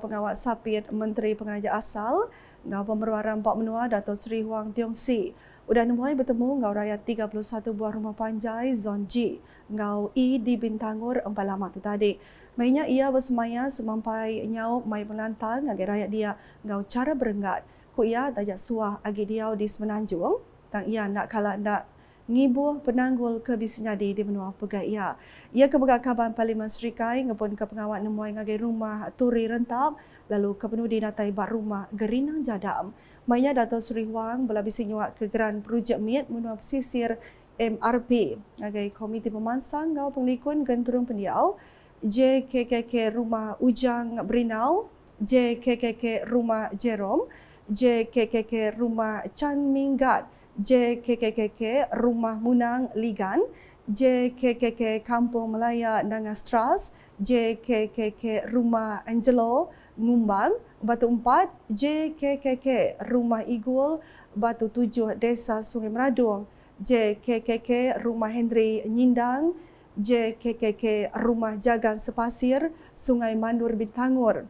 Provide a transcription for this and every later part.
pengawal sapit Menteri Pengeraja Asal, Ngau Pemeruaran Pak Menua Dato Sri Huang Tiong Si. Udah mulai bertemu Ngau Raya 31 buah rumah panjai Zon G, Ngau I di Bintangur empat lama tu tadi. Mainnya ia bersemaya semampai nyau mai melantang ngagai rakyat dia Ngau cara berenggat. Ku ia tajak suah agi dia di Semenanjung. Tang ia nak kalah nak ngibuh penanggul kebisingan di, di benua Pegai Ia. Ia kebuka kaban Parlimen Serikai ngepun ke pengawat nemuai ngagai rumah turi rentap lalu ke penuh dinatai bak rumah gerina jadam. Maya Dato' Sri Wang bela bisingiwak ke geran projek miat menua pesisir MRP ngagai komiti pemansang ngau penglikun genturung pendiau JKKK Rumah Ujang Berinau JKKK Rumah Jerome JKKK Rumah Chan Minggat. JKKKK Rumah Munang Ligan, JKKK Kampung Melaya Nangas Stras, JKKK Rumah Angelo Ngumbang, Batu Empat, JKKK Rumah Igul, Batu Tujuh Desa Sungai Meradung, JKKK Rumah Henry Nyindang, JKKK Rumah Jagan Sepasir, Sungai Mandur Bintangur,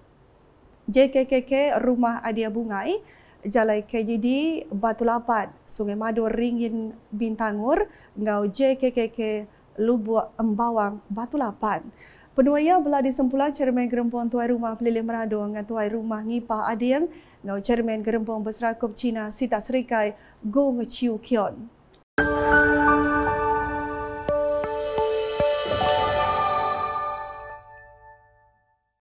JKKK Rumah Adia Bungai, Jalai KJD, Batu Lapat, Sungai Madu Ringin, Bintangur, Ngau JKKK, Lubu Embawang, Batu Lapan. Penua ia belah di sempulang cermin gerempong tuai rumah Pelilih Merado dengan tuai rumah Ngipa Adeng, ngau cermin gerempong berserakup Cina Sita Serikai, Gong Chiu Kion.